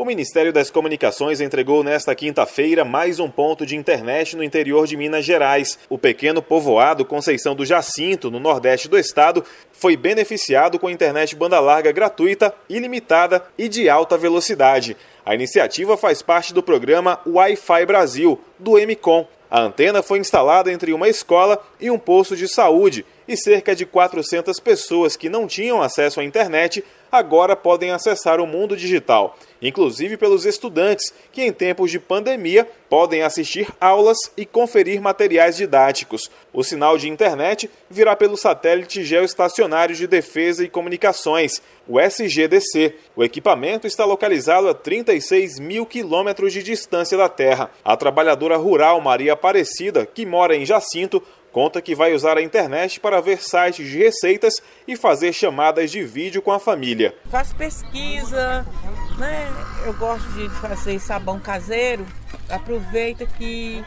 O Ministério das Comunicações entregou nesta quinta-feira mais um ponto de internet no interior de Minas Gerais. O pequeno povoado Conceição do Jacinto, no nordeste do estado, foi beneficiado com internet banda larga gratuita, ilimitada e de alta velocidade. A iniciativa faz parte do programa Wi-Fi Brasil, do MCOM. A antena foi instalada entre uma escola e um posto de saúde e cerca de 400 pessoas que não tinham acesso à internet agora podem acessar o mundo digital, inclusive pelos estudantes que, em tempos de pandemia, podem assistir aulas e conferir materiais didáticos. O sinal de internet virá pelo satélite geoestacionário de defesa e comunicações, o SGDC. O equipamento está localizado a 36 mil quilômetros de distância da Terra. A trabalhadora rural Maria Aparecida, que mora em Jacinto, conta que vai usar a internet para ver sites de receitas e fazer chamadas de vídeo com a família. Faço pesquisa, né? Eu gosto de fazer sabão caseiro. Aproveita que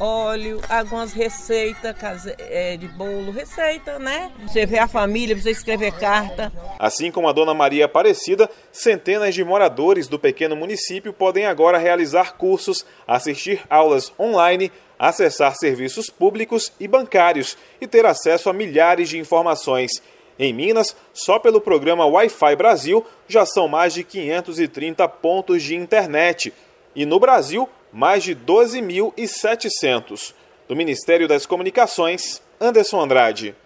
óleo, algumas receitas é, de bolo, receita, né? Você vê a família, você escrever carta. Assim como a Dona Maria Aparecida, centenas de moradores do pequeno município podem agora realizar cursos, assistir aulas online acessar serviços públicos e bancários e ter acesso a milhares de informações. Em Minas, só pelo programa Wi-Fi Brasil já são mais de 530 pontos de internet e no Brasil, mais de 12.700. Do Ministério das Comunicações, Anderson Andrade.